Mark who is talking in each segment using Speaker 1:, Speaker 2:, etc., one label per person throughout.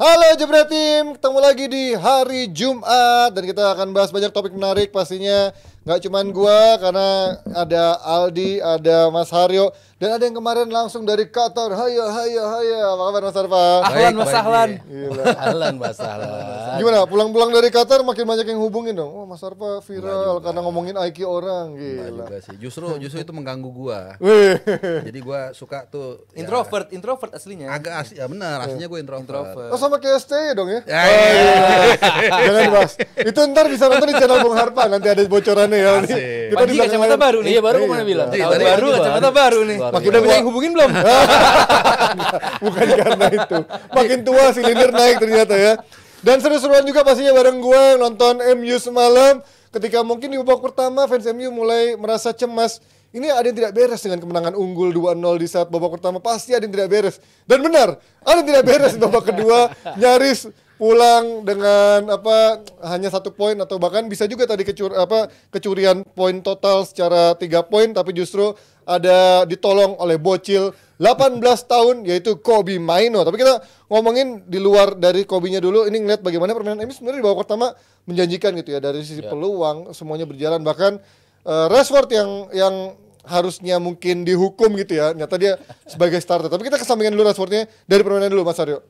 Speaker 1: Halo Jebret Tim, ketemu lagi di hari Jumat dan kita akan bahas banyak topik menarik pastinya Nggak cuman gua karena ada Aldi, ada Mas Haryo dan ada yang kemarin langsung dari Qatar. Hayo, hayo, hayo. Apa kabar Mas Arfa? Ahlan Mas Ahlan. Ahlan Mas Ahlan. Gimana? Pulang-pulang dari Qatar makin banyak yang hubungin dong. Oh, Mas Arfa viral karena ngomongin IQ orang. Gila. Juga sih. Justru justru itu mengganggu gua.
Speaker 2: Jadi gua suka tuh ya, introvert, introvert aslinya. Agak asli, ya benar, iya. aslinya gua introvert.
Speaker 1: introvert. Oh, sama kayak STY e dong ya. ya, iya. oh, iya. Jangan mas Itu ntar bisa nonton di channel Bung Harpa nanti ada bocoran nih ya. Asik. Kita di kacamata baru nih. Iya, baru iya, mana bilang. Tahun iya, baru kacamata
Speaker 3: baru nih. Makin udah bisa
Speaker 1: hubungin belum? Bukan karena itu. Makin tua silinder naik ternyata ya. Dan seru-seruan juga pastinya bareng gue nonton MU semalam. Ketika mungkin di babak pertama fans MU mulai merasa cemas. Ini ada yang tidak beres dengan kemenangan unggul 2-0 di saat babak pertama. Pasti ada yang tidak beres. Dan benar, ada yang tidak beres di babak kedua. Nyaris pulang dengan apa hanya satu poin atau bahkan bisa juga tadi kecur apa kecurian poin total secara tiga poin tapi justru ada ditolong oleh bocil 18 tahun yaitu Kobe Maino. Tapi kita ngomongin di luar dari Kobinya dulu ini ngeliat bagaimana permainan ini sebenarnya di babak pertama menjanjikan gitu ya dari sisi yeah. peluang semuanya berjalan bahkan uh, Rashford yang yang harusnya mungkin dihukum gitu ya. Nyata dia sebagai starter. Tapi kita kesampingan dulu Rashfordnya dari permainan dulu Mas Aryo.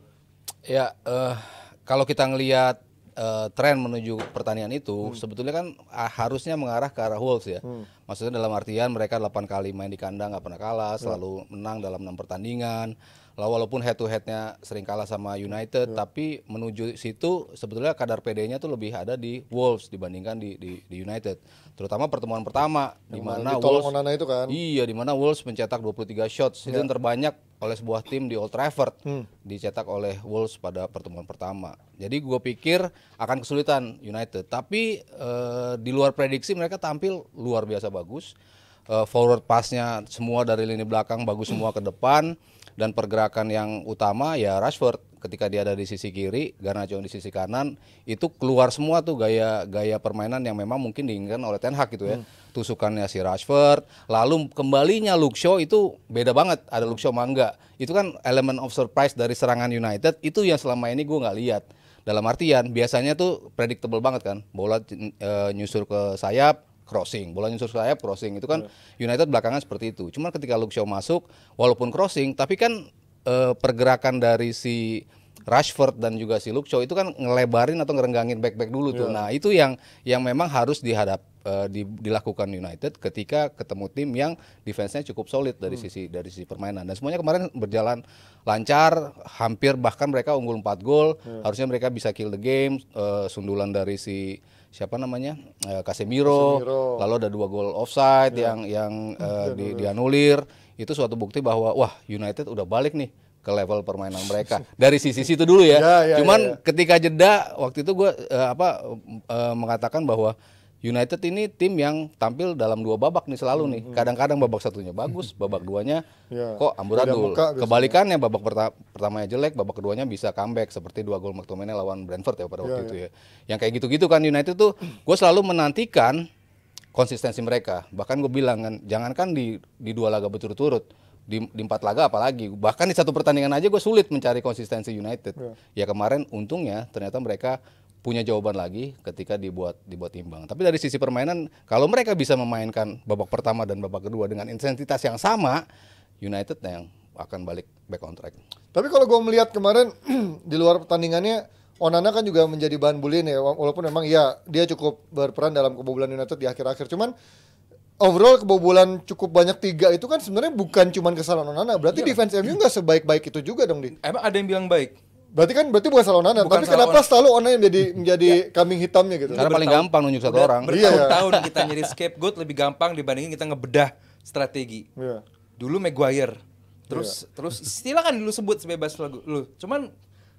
Speaker 4: Ya, uh kalau kita ngelihat uh, tren menuju pertanian itu hmm. sebetulnya kan uh, harusnya mengarah ke arah Wolves ya. Hmm. Maksudnya dalam artian mereka 8 kali main di kandang nggak pernah kalah, hmm. selalu menang dalam enam pertandingan. Lalu walaupun head to headnya sering kalah sama United, hmm. tapi menuju situ sebetulnya kadar PD-nya tuh lebih ada di Wolves dibandingkan di di, di United. Terutama pertemuan pertama di mana Wolves itu kan. Iya, di mana Wolves mencetak 23 shots, itu yeah. terbanyak oleh sebuah tim di Old Trafford hmm. dicetak oleh Wolves pada pertemuan pertama. Jadi gue pikir akan kesulitan United, tapi e, di luar prediksi mereka tampil luar biasa bagus. E, forward passnya semua dari lini belakang bagus semua ke depan dan pergerakan yang utama ya Rashford ketika dia ada di sisi kiri, Garnacho di sisi kanan, itu keluar semua tuh gaya gaya permainan yang memang mungkin diinginkan oleh Ten Hag gitu ya. Hmm. Tusukannya si Rashford, lalu kembalinya Luke Shaw itu beda banget. Ada Luke Shaw mangga. Itu kan elemen of surprise dari serangan United itu yang selama ini gue nggak lihat. Dalam artian biasanya tuh predictable banget kan. Bola e, nyusur ke sayap, crossing. Bola nyusur sayap crossing. Itu kan iya. United belakangan seperti itu. cuman ketika Luke Shaw masuk walaupun crossing tapi kan Eh, pergerakan dari si Rashford dan juga si Luke itu kan ngelebarin atau ngerenggangin back-back dulu tuh. Yeah. Nah, itu yang yang memang harus dihadap uh, di, dilakukan United ketika ketemu tim yang defense-nya cukup solid dari hmm. sisi dari sisi permainan. Dan semuanya kemarin berjalan lancar, hampir bahkan mereka unggul 4 gol. Yeah. Harusnya mereka bisa kill the game uh, sundulan dari si siapa namanya uh, Casemiro, Casemiro, lalu ada dua gol offside yeah. yang yang uh, yeah, di, dianulir itu suatu bukti bahwa wah United udah balik nih ke level permainan mereka dari sisi situ dulu ya. ya, ya Cuman ya, ya. ketika jeda waktu itu gue uh, apa uh, mengatakan bahwa United ini tim yang tampil dalam dua babak nih selalu nih. Hmm, hmm. Kadang-kadang babak satunya bagus, babak duanya ya, kok amburadul. Kebalikannya babak perta pertamanya jelek, babak keduanya bisa comeback seperti dua gol McTominay lawan Brentford ya pada ya, waktu ya. itu ya. Yang kayak gitu-gitu kan United tuh gue selalu menantikan konsistensi mereka. Bahkan gue bilang kan jangankan di di dua laga berturut-turut di, di empat laga apalagi bahkan di satu pertandingan aja gue sulit mencari konsistensi United yeah. ya kemarin untungnya ternyata mereka punya jawaban lagi ketika dibuat dibuat imbang. Tapi dari sisi permainan, kalau mereka bisa memainkan babak pertama dan babak kedua dengan intensitas yang sama, United yang akan balik back on track. Tapi kalau gue melihat kemarin di
Speaker 1: luar pertandingannya, Onana kan juga menjadi bahan bullying ya, walaupun memang ya dia cukup berperan dalam kebobolan United di akhir-akhir. Cuman overall kebobolan cukup banyak tiga itu kan sebenarnya bukan cuman kesalahan Onana. Berarti Iyalah. defense MU nggak sebaik-baik itu juga dong, Din. Emang ada yang bilang baik? Berarti kan berarti bukan salah Onana, bukan tapi kenapa on. selalu Onana yang jadi menjadi ya. kambing hitamnya gitu. Karena paling gampang
Speaker 3: nunjuk
Speaker 4: satu
Speaker 1: orang. Iya. Bertahun-tahun
Speaker 3: kita nyari scapegoat lebih gampang dibandingin kita ngebedah strategi. Iya. Dulu Maguire, terus iya. terus kan lu sebut sebebas lu. lu. Cuman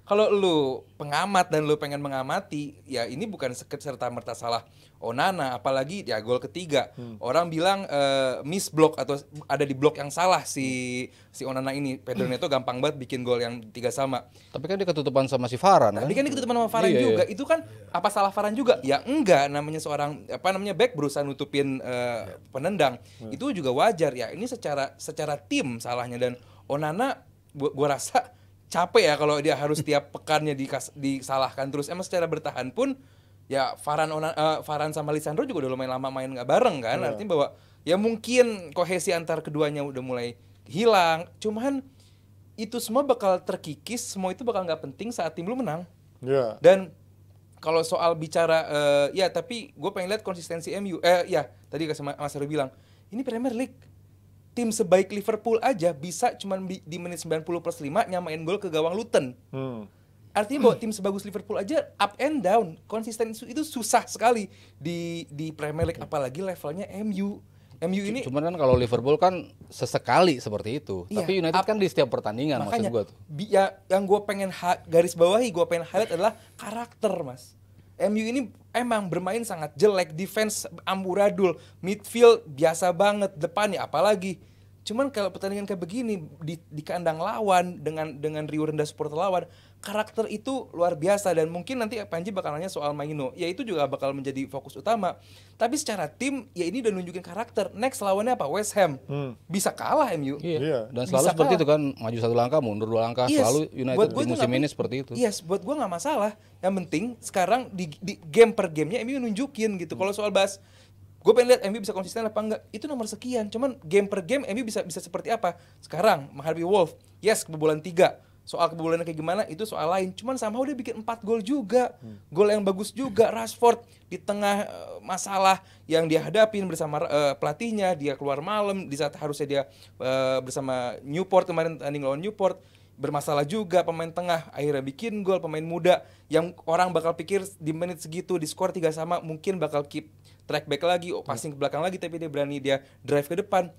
Speaker 3: kalau lu pengamat dan lu pengen mengamati, ya ini bukan serta merta salah Onana oh, apalagi ya gol ketiga hmm. orang bilang uh, miss block atau ada di blok yang salah si hmm. si Onana ini Pedro Neto gampang banget bikin gol yang tiga sama tapi kan dia ketutupan sama si
Speaker 4: Farhan tapi kan dia ketutupan sama Farhan iya, iya, juga iya.
Speaker 3: itu kan iya. apa salah Farhan juga ya enggak namanya seorang apa namanya back berusaha nutupin uh, penendang hmm. itu juga wajar ya ini secara secara tim salahnya dan Onana gua, gua rasa capek ya kalau dia harus tiap pekannya dikas, disalahkan terus emang secara bertahan pun ya Farhan Onan, uh, eh, Farhan sama Lisandro juga udah lumayan lama main nggak bareng kan. Yeah. Artinya bahwa ya mungkin kohesi antar keduanya udah mulai hilang. Cuman itu semua bakal terkikis, semua itu bakal nggak penting saat tim lu menang. Yeah. Dan kalau soal bicara uh, ya tapi gue pengen lihat konsistensi MU eh ya tadi kasih Mas Heru bilang ini Premier League tim sebaik Liverpool aja bisa cuman di menit 90 plus 5 nyamain gol ke gawang Luton. Hmm Artinya bahwa tim sebagus Liverpool aja up and down, konsisten itu susah sekali di di Premier League apalagi levelnya MU. MU ini cuman kan kalau Liverpool kan sesekali seperti itu. Iya, Tapi United up, kan di setiap pertandingan makanya, maksud gua tuh. Ya yang gua pengen garis bawahi, gua pengen highlight adalah karakter, Mas. MU ini emang bermain sangat jelek, defense amburadul, midfield biasa banget, depannya apalagi Cuman kalau pertandingan kayak begini di, di kandang lawan dengan dengan riuh rendah supporter lawan, karakter itu luar biasa dan mungkin nanti Panji bakal nanya soal Maino, ya itu juga bakal menjadi fokus utama. Tapi secara tim ya ini udah nunjukin karakter. Next lawannya apa? West Ham. Hmm. Bisa kalah MU. Iya. iya. Dan selalu Bisa seperti kalah. itu
Speaker 4: kan, maju satu langkah, mundur dua langkah. Yes. Selalu United buat di musim ini seperti itu. Yes,
Speaker 3: buat gue nggak masalah. Yang penting sekarang di, di game per gamenya MU nunjukin gitu. Hmm. Kalau soal bahas gue pengen lihat MU bisa konsisten apa enggak itu nomor sekian cuman game per game MU bisa bisa seperti apa sekarang menghadapi Wolf yes kebobolan tiga soal kebobolannya kayak gimana itu soal lain cuman sama dia bikin empat gol juga hmm. gol yang bagus juga Rashford di tengah uh, masalah yang dia hadapin bersama uh, pelatihnya dia keluar malam di saat harusnya dia uh, bersama Newport kemarin tanding lawan Newport bermasalah juga pemain tengah akhirnya bikin gol pemain muda yang orang bakal pikir di menit segitu di skor tiga sama mungkin bakal keep track back lagi, oh, passing ke belakang lagi tapi dia berani dia drive ke depan.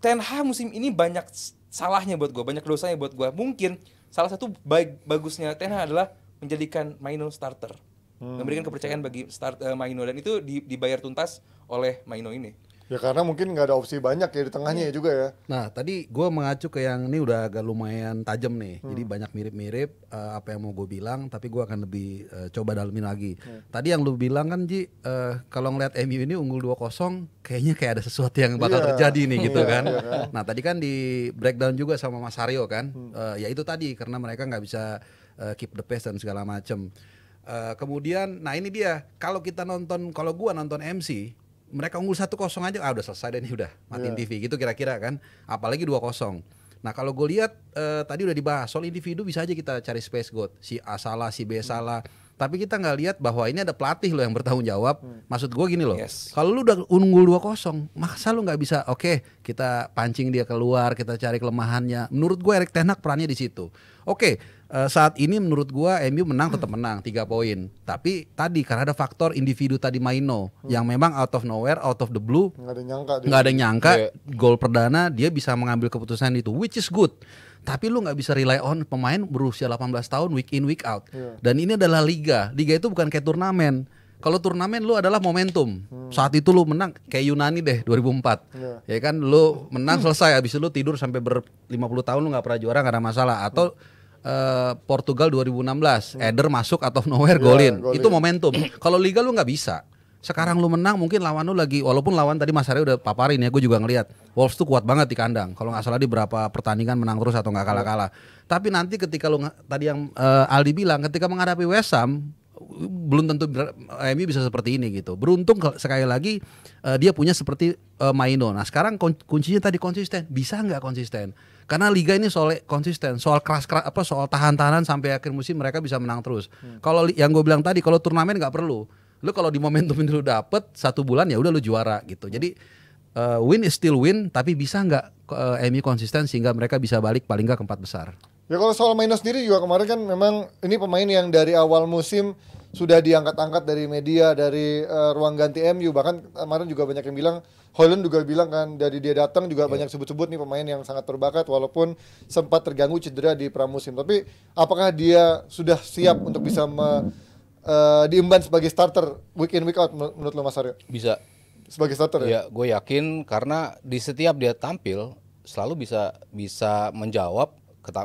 Speaker 3: Ten Hag musim ini banyak salahnya buat gue, banyak dosanya buat gue. Mungkin salah satu baik bagusnya Ten Hag adalah menjadikan Maino starter, hmm. memberikan kepercayaan bagi start uh, Maino dan itu dibayar tuntas oleh Maino ini. Ya karena
Speaker 1: mungkin nggak ada opsi banyak ya di
Speaker 2: tengahnya ya juga ya. Nah tadi gue mengacu ke yang ini udah agak lumayan tajam nih, hmm. jadi banyak mirip-mirip uh, apa yang mau gue bilang, tapi gue akan lebih uh, coba dalemin lagi. Hmm. Tadi yang lu bilang kan Ji, uh, kalau ngeliat MU ini unggul 2-0, kayaknya kayak ada sesuatu yang bakal yeah. terjadi nih gitu yeah, kan. Yeah, kan. Nah tadi kan di breakdown juga sama Mas Aryo kan, hmm. uh, ya itu tadi karena mereka nggak bisa uh, keep the pace dan segala macem. Uh, kemudian, nah ini dia kalau kita nonton, kalau gue nonton MC, mereka unggul satu kosong aja ah udah selesai deh nih udah matiin yeah. TV gitu kira-kira kan apalagi dua kosong nah kalau gue lihat eh, tadi udah dibahas soal individu bisa aja kita cari space god si A salah si B hmm. salah hmm. tapi kita nggak lihat bahwa ini ada pelatih loh yang bertanggung jawab hmm. maksud gue gini loh yes. kalau lu udah unggul dua kosong masa lu nggak bisa oke okay, kita pancing dia keluar kita cari kelemahannya menurut gue Erik Tenak perannya di situ oke okay, uh, saat ini menurut gua MU menang tetap hmm. menang tiga poin. Tapi tadi karena ada faktor individu tadi Maino hmm. yang memang out of nowhere, out of the blue,
Speaker 1: nggak ada nyangka, nggak ada nyangka
Speaker 2: yeah. gol perdana dia bisa mengambil keputusan itu, which is good. Tapi lu nggak bisa rely on pemain berusia 18 tahun week in week out. Yeah. Dan ini adalah liga. Liga itu bukan kayak turnamen. Kalau turnamen lu adalah momentum. Hmm. Saat itu lu menang kayak Yunani deh 2004. Yeah. Ya kan lu menang selesai habis itu lu tidur sampai ber 50 tahun lu nggak pernah juara gak ada masalah atau hmm uh, Portugal 2016, hmm. Eder masuk atau nowhere yeah, golin. Itu momentum. Kalau liga lu nggak bisa. Sekarang lu menang mungkin lawan lu lagi walaupun lawan tadi Mas Arya udah paparin ya, gue juga ngeliat Wolves tuh kuat banget di kandang. Kalau nggak salah di berapa pertandingan menang terus atau nggak kalah-kalah. Tapi nanti ketika lu tadi yang uh, Aldi bilang ketika menghadapi West Ham belum tentu eh, MU bisa seperti ini gitu. Beruntung sekali lagi uh, dia punya seperti uh, Maino. Nah sekarang kuncinya tadi konsisten. Bisa nggak konsisten? Karena liga ini soal konsisten, soal keras-keras apa soal tahan-tahanan sampai akhir musim mereka bisa menang terus. Hmm. Kalau yang gue bilang tadi kalau turnamen nggak perlu. Lu kalau di momentum ini lu dapet satu bulan ya udah lu juara gitu. Jadi uh, win is still win tapi bisa nggak uh, eh, MU konsisten sehingga mereka bisa balik paling nggak keempat besar.
Speaker 1: Ya kalau soal Maino sendiri juga kemarin kan memang ini pemain yang dari awal musim sudah diangkat-angkat dari media dari uh, ruang ganti MU bahkan kemarin juga banyak yang bilang Holland juga bilang kan dari dia datang juga yeah. banyak sebut-sebut nih pemain yang sangat berbakat walaupun sempat terganggu cedera di pramusim tapi apakah dia sudah siap untuk bisa me, uh, eh, diemban sebagai starter week in week out menurut lo Mas Aryo?
Speaker 4: Bisa sebagai starter ya? Ya gue yakin karena di setiap dia tampil selalu bisa bisa menjawab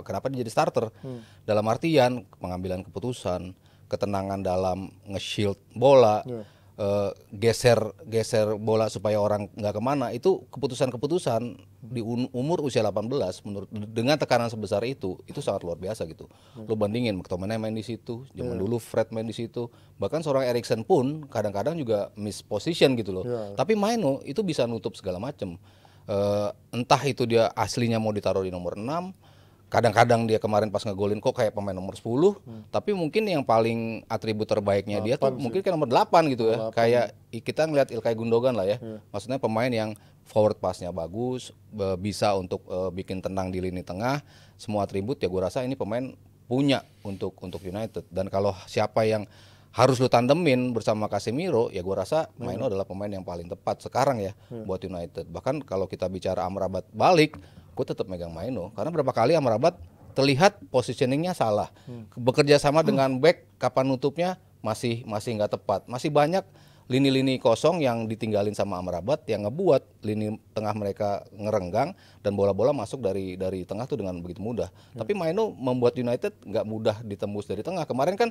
Speaker 4: kenapa dia jadi starter hmm. dalam artian pengambilan keputusan ketenangan dalam nge-shield bola, yeah. Iya. uh, geser geser bola supaya orang nggak kemana itu keputusan-keputusan di umur usia 18 menurut dengan tekanan sebesar itu itu sangat luar biasa gitu. Yeah. Lo bandingin McTominay main di situ, zaman yeah. dulu Fred main di situ, bahkan seorang Erikson pun kadang-kadang juga miss position gitu loh. Yeah. Tapi Maino itu bisa nutup segala macem. Uh, entah itu dia aslinya mau ditaruh di nomor 6 kadang-kadang dia kemarin pas ngegolin kok kayak pemain nomor 10 hmm. tapi mungkin yang paling atribut terbaiknya dia tuh sih. mungkin kan nomor 8 gitu 8. ya kayak kita ngeliat Ilkay Gundogan lah ya hmm. maksudnya pemain yang forward passnya bagus bisa untuk uh, bikin tenang di lini tengah semua atribut ya gue rasa ini pemain punya untuk untuk United dan kalau siapa yang harus lu tandemin bersama Casemiro ya gue rasa Maino iya. adalah pemain yang paling tepat sekarang ya hmm. buat United bahkan kalau kita bicara Amrabat balik gue tetap megang Maino karena berapa kali Amrabat terlihat positioningnya salah hmm. bekerja sama hmm. dengan back kapan nutupnya masih masih nggak tepat masih banyak lini-lini kosong yang ditinggalin sama Amrabat yang ngebuat lini tengah mereka ngerenggang dan bola-bola masuk dari dari tengah tuh dengan begitu mudah. Hmm. Tapi Maino membuat United nggak mudah ditembus dari tengah. Kemarin kan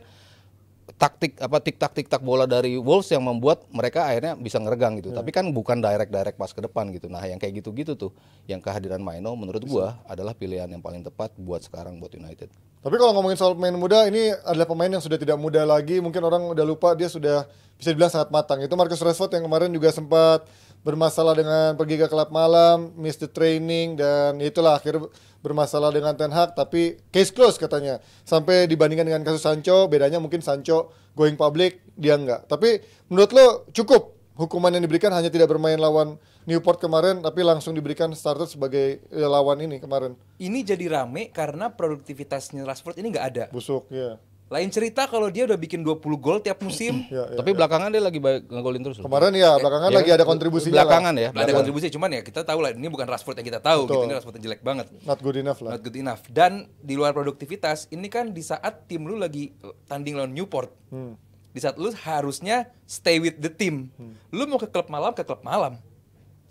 Speaker 4: taktik apa tik tak tik tak bola dari Wolves yang membuat mereka akhirnya bisa ngeregang gitu. Hmm. Tapi kan bukan direct direct pas ke depan gitu. Nah, yang kayak gitu-gitu tuh yang kehadiran Maino menurut gua iya. adalah pilihan yang paling tepat buat sekarang buat United. Tapi kalau ngomongin soal pemain
Speaker 1: muda, ini adalah pemain yang sudah tidak muda lagi. Mungkin orang udah lupa dia sudah bisa dibilang sangat matang. Itu Marcus Rashford yang kemarin juga sempat bermasalah dengan pergi ke klub malam, miss the training dan itulah akhir bermasalah dengan Ten Hag tapi case close katanya. Sampai dibandingkan dengan kasus Sancho, bedanya mungkin Sancho going public, dia enggak. Tapi menurut lo cukup hukuman yang diberikan hanya tidak bermain lawan Newport kemarin tapi langsung diberikan starter sebagai
Speaker 3: eh, lawan ini kemarin. Ini jadi rame karena produktivitasnya Rashford ini enggak ada. Busuk ya. Lain cerita kalau dia udah bikin 20 gol tiap musim. ya, ya, tapi ya. belakangan dia lagi ngegolin terus. Kemarin ya belakangan eh, lagi ya, ada kontribusi. Belakangan lah. ya. Belakangan. Ada kontribusi cuman ya kita tahu lah ini bukan Rashford yang kita tahu gitu, Betul. gitu. Ini Rashford yang jelek banget. Not good enough lah. Not good enough. Dan di luar produktivitas, ini kan di saat tim lu lagi tanding lawan Newport. Hmm. Di saat lu harusnya stay with the team. Hmm. Lu mau ke klub malam ke klub malam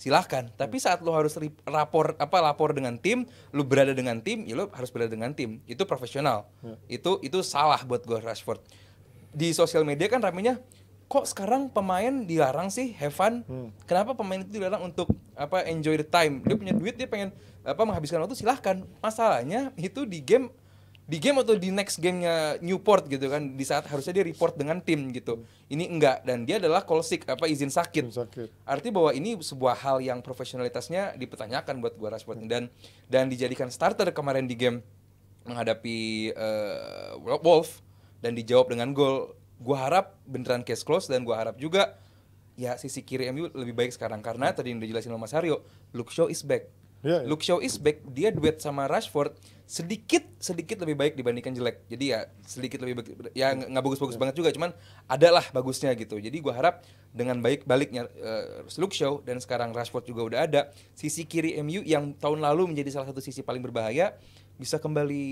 Speaker 3: silahkan hmm. tapi saat lo harus rapor apa lapor dengan tim lo berada dengan tim ya lo harus berada dengan tim itu profesional hmm. itu itu salah buat gue Rashford di sosial media kan ramenya kok sekarang pemain dilarang sih have fun hmm. kenapa pemain itu dilarang untuk apa enjoy the time dia punya duit dia pengen apa menghabiskan waktu silahkan masalahnya itu di game di game atau di next gamenya Newport gitu kan di saat harusnya dia report dengan tim gitu ini enggak dan dia adalah call sick apa izin sakit, sakit. arti bahwa ini sebuah hal yang profesionalitasnya dipertanyakan buat gua Rashford hmm. dan dan dijadikan starter kemarin di game menghadapi uh, Wolf dan dijawab dengan gol gua harap beneran case close dan gua harap juga ya sisi kiri MU lebih baik sekarang karena hmm. tadi yang udah jelasin sama Mas Haryo Luke Shaw is back Yeah, yeah. Luke Shaw is back, dia duet sama Rashford sedikit sedikit lebih baik dibandingkan jelek. Jadi ya sedikit lebih baik. ya nggak bagus-bagus yeah. banget juga, cuman ada lah bagusnya gitu. Jadi gua harap dengan baik baliknya uh, Luke Shaw dan sekarang Rashford juga udah ada, sisi kiri MU yang tahun lalu menjadi salah satu sisi paling berbahaya bisa kembali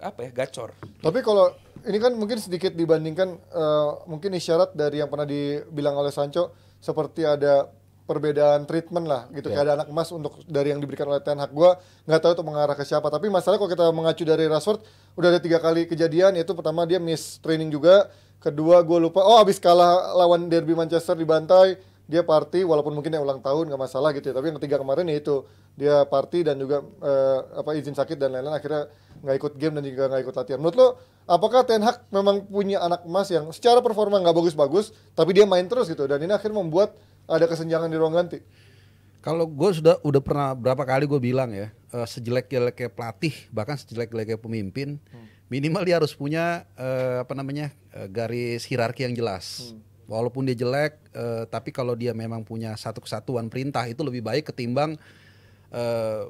Speaker 3: apa ya gacor. Tapi kalau
Speaker 1: ini kan mungkin sedikit dibandingkan uh, mungkin isyarat dari yang pernah dibilang oleh Sancho seperti ada perbedaan treatment lah gitu yeah. kayak ada anak emas untuk dari yang diberikan oleh Ten Hag gue nggak tahu itu mengarah ke siapa tapi masalah kalau kita mengacu dari Rashford udah ada tiga kali kejadian yaitu pertama dia miss training juga kedua gue lupa oh abis kalah lawan derby Manchester dibantai dia party walaupun mungkin yang ulang tahun nggak masalah gitu ya tapi yang ketiga kemarin ya itu dia party dan juga uh, apa izin sakit dan lain-lain akhirnya nggak ikut game dan juga nggak ikut latihan menurut lo apakah Ten Hag memang punya anak emas yang secara performa nggak bagus-bagus tapi dia main terus gitu dan ini akhirnya membuat ada kesenjangan di ruang ganti?
Speaker 2: Kalau gue sudah udah pernah berapa kali gue bilang ya, uh, sejelek-jeleknya pelatih bahkan sejelek-jeleknya pemimpin, hmm. minimal dia harus punya uh, apa namanya uh, garis hierarki yang jelas. Hmm. Walaupun dia jelek, uh, tapi kalau dia memang punya satu kesatuan perintah itu lebih baik ketimbang uh,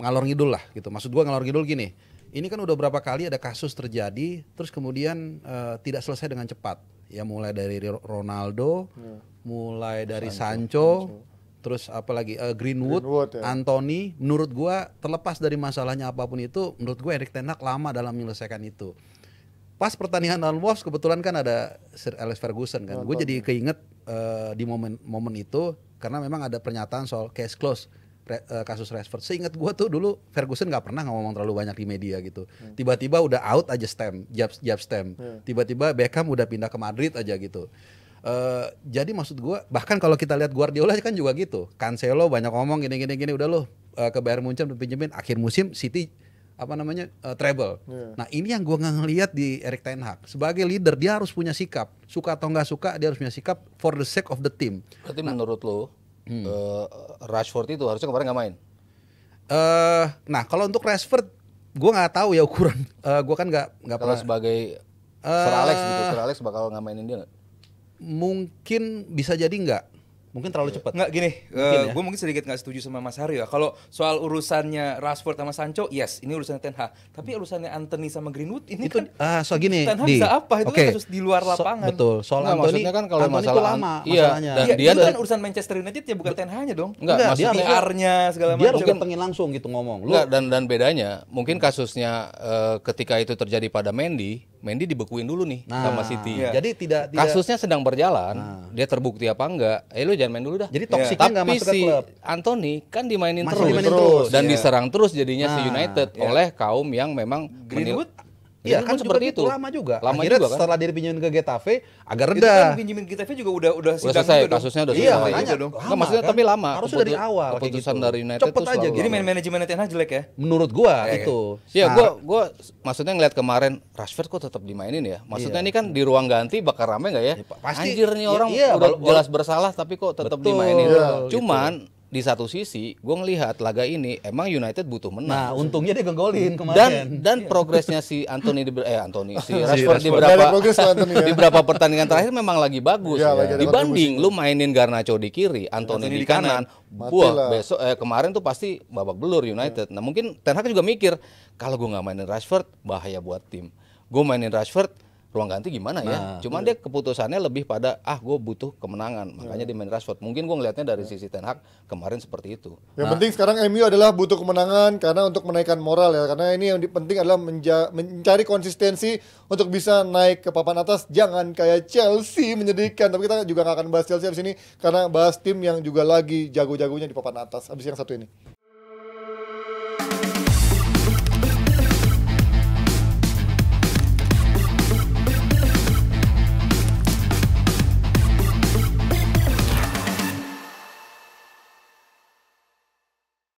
Speaker 2: ngalor ngidul lah gitu. Maksud gue ngalor ngidul gini, ini kan udah berapa kali ada kasus terjadi, terus kemudian uh, tidak selesai dengan cepat ya mulai dari Ronaldo, ya. mulai dari Sancho, Sancho, Sancho. terus apalagi uh, eh, Greenwood, Greenwood ya. Anthony. Menurut gua terlepas dari masalahnya apapun itu, menurut gua Erik Ten Hag lama dalam menyelesaikan itu. Pas pertandingan lawan Wolves kebetulan kan ada Sir Alex Ferguson kan. Gue jadi ya. keinget uh, di momen momen itu karena memang ada pernyataan soal case close re, uh, kasus Rashford. Seingat gue tuh dulu Ferguson nggak pernah ngomong terlalu banyak di media gitu. Hmm. Tiba-tiba hmm. udah out aja stem, jab jab stem. Hmm. Tiba-tiba hmm. Beckham udah pindah ke Madrid aja gitu. Uh, jadi maksud gue bahkan kalau kita lihat Guardiola kan juga gitu. Cancelo banyak ngomong gini gini gini udah loh uh, ke Bayern Munchen pinjemin akhir musim City apa namanya uh, treble. Hmm. Nah ini yang gue nggak ngelihat di Erik Ten Hag sebagai leader dia harus punya sikap suka atau nggak suka dia harus punya sikap for the sake of the team.
Speaker 4: Berarti nah, menurut lo hmm. uh, Rashford itu harusnya kemarin nggak main. Uh, nah kalau untuk Rashford, gue nggak tahu ya ukuran. Uh, eh, gue kan nggak nggak pernah sebagai
Speaker 3: uh, Sir Alex gitu. Sir Alex
Speaker 2: bakal nggak mainin dia nggak? Mungkin bisa jadi nggak. Mungkin terlalu cepat. Enggak gini, mungkin uh, ya? gue
Speaker 3: mungkin sedikit nggak setuju sama Mas Haryo. Ya. Kalau soal urusannya Rashford sama Sancho, yes, ini urusannya Ten Hag. Tapi urusannya Anthony sama Greenwood ini itu, kan
Speaker 2: ah, soal gini, Ten Hag bisa apa? Itu okay. kan kasus di luar lapangan. So, betul. Soal nah, Anthony kan kalau Anthony masalah lama iya, masalahnya. Dan
Speaker 3: iya, dia kan urusan Manchester United ya bukan Ten Hagnya dong. Enggak, enggak dia PR-nya segala macam. Dia mungkin
Speaker 2: pengin langsung gitu
Speaker 4: ngomong. Lu, enggak, dan dan bedanya mungkin kasusnya uh, ketika itu terjadi pada Mendy, Mendy dibekuin dulu nih nah, sama City. Iya. Jadi tidak, tidak kasusnya sedang berjalan, nah. dia terbukti apa enggak? Eh lu jangan main dulu dah. Jadi toksiknya yeah. Tapi masuk si ke klub. Anthony kan dimainin terus, dimainin terus dan yeah. diserang terus jadinya nah, si United yeah. oleh kaum yang memang Greenwood Iya kan seperti itu. Lama juga. Lama Akhirnya juga, kan? setelah dia pinjamin ke Getafe agar reda. Itu kan
Speaker 3: pinjamin Getafe juga udah udah sudah udah selesai, juga kasusnya udah iya, selesai. Iya, makanya dong. Lama, maksudnya kan? tapi lama. Harusnya dari awal
Speaker 4: keputusan gitu. dari United Cepet itu aja. Jadi main
Speaker 3: manajemen Ten jelek ya.
Speaker 4: Menurut gua ya, itu. Iya, nah, gua gua maksudnya ngeliat kemarin Rashford kok tetap dimainin ya. Maksudnya iya. ini kan di ruang ganti bakal rame nggak ya? ya pasti. Anjir nih iya, orang udah jelas bersalah tapi kok tetap dimainin. Gitu. Cuman di satu sisi gue ngelihat laga ini emang United butuh menang. Nah untungnya dia genggolin kemarin. Dan dan iya. progresnya si Anthony di eh Anthony si Rashford, di beberapa ya. di berapa pertandingan terakhir memang lagi bagus. Ya, ya. Lagi Dibanding lu mainin Garnacho di kiri, Anthony, Anthony di, kanan, kanan. buah besok eh, kemarin tuh pasti babak belur United. Ya. Nah mungkin Ten Hag juga mikir kalau gue nggak mainin Rashford bahaya buat tim. Gue mainin Rashford ruang ganti gimana ya. Nah, cuma dia keputusannya lebih pada ah gue butuh kemenangan. Makanya ya. di main Rashford. Mungkin gue ngelihatnya dari sisi Ten Hag kemarin seperti itu. Yang nah, penting sekarang
Speaker 1: MU adalah butuh kemenangan karena untuk menaikkan moral ya. Karena ini yang penting adalah mencari konsistensi untuk bisa naik ke papan atas. Jangan kayak Chelsea menyedihkan. Tapi kita juga nggak akan bahas Chelsea di sini karena bahas tim yang juga lagi jago-jagonya di papan atas. Abis yang satu ini.